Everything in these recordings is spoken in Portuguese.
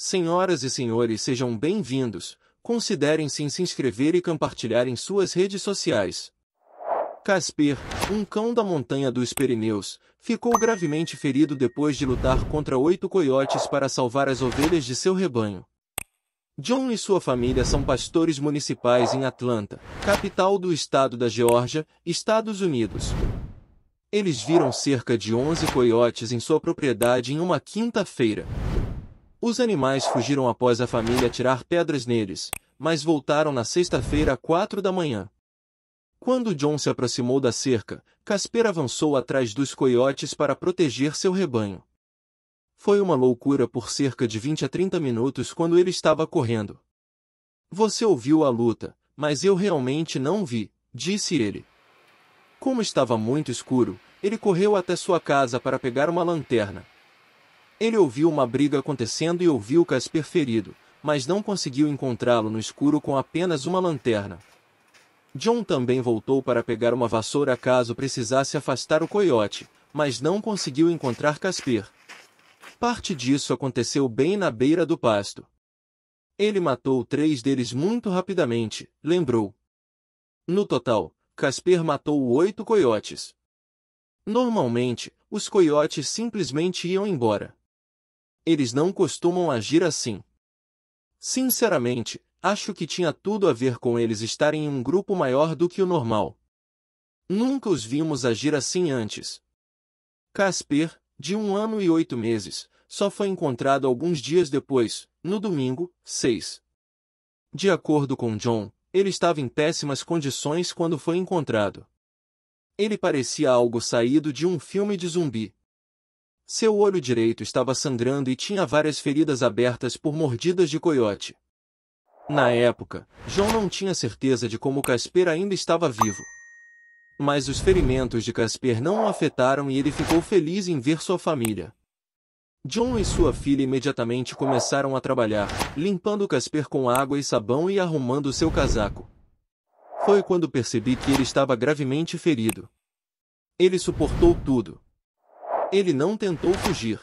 Senhoras e senhores, sejam bem-vindos. Considerem-se em se inscrever e compartilhar em suas redes sociais. Casper, um cão da montanha dos Pirineus, ficou gravemente ferido depois de lutar contra oito coiotes para salvar as ovelhas de seu rebanho. John e sua família são pastores municipais em Atlanta, capital do estado da Geórgia, Estados Unidos. Eles viram cerca de 11 coiotes em sua propriedade em uma quinta-feira, os animais fugiram após a família tirar pedras neles, mas voltaram na sexta-feira às quatro da manhã. Quando John se aproximou da cerca, Casper avançou atrás dos coiotes para proteger seu rebanho. Foi uma loucura por cerca de 20 a 30 minutos quando ele estava correndo. Você ouviu a luta, mas eu realmente não vi, disse ele. Como estava muito escuro, ele correu até sua casa para pegar uma lanterna, ele ouviu uma briga acontecendo e ouviu Casper ferido, mas não conseguiu encontrá-lo no escuro com apenas uma lanterna. John também voltou para pegar uma vassoura caso precisasse afastar o coiote, mas não conseguiu encontrar Casper. Parte disso aconteceu bem na beira do pasto. Ele matou três deles muito rapidamente, lembrou. No total, Casper matou oito coiotes. Normalmente, os coiotes simplesmente iam embora eles não costumam agir assim. Sinceramente, acho que tinha tudo a ver com eles estarem em um grupo maior do que o normal. Nunca os vimos agir assim antes. Casper, de um ano e oito meses, só foi encontrado alguns dias depois, no domingo, 6. De acordo com John, ele estava em péssimas condições quando foi encontrado. Ele parecia algo saído de um filme de zumbi. Seu olho direito estava sangrando e tinha várias feridas abertas por mordidas de coiote. Na época, John não tinha certeza de como Casper ainda estava vivo. Mas os ferimentos de Casper não o afetaram e ele ficou feliz em ver sua família. John e sua filha imediatamente começaram a trabalhar, limpando Casper com água e sabão e arrumando seu casaco. Foi quando percebi que ele estava gravemente ferido. Ele suportou tudo. Ele não tentou fugir.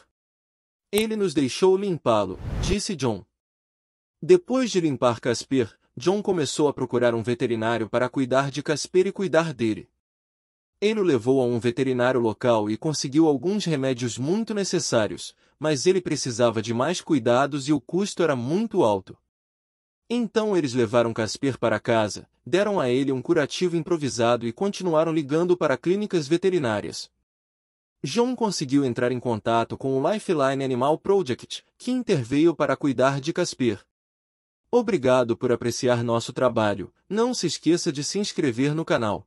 Ele nos deixou limpá-lo, disse John. Depois de limpar Casper, John começou a procurar um veterinário para cuidar de Casper e cuidar dele. Ele o levou a um veterinário local e conseguiu alguns remédios muito necessários, mas ele precisava de mais cuidados e o custo era muito alto. Então eles levaram Casper para casa, deram a ele um curativo improvisado e continuaram ligando para clínicas veterinárias. John conseguiu entrar em contato com o Lifeline Animal Project, que interveio para cuidar de Casper. Obrigado por apreciar nosso trabalho. Não se esqueça de se inscrever no canal.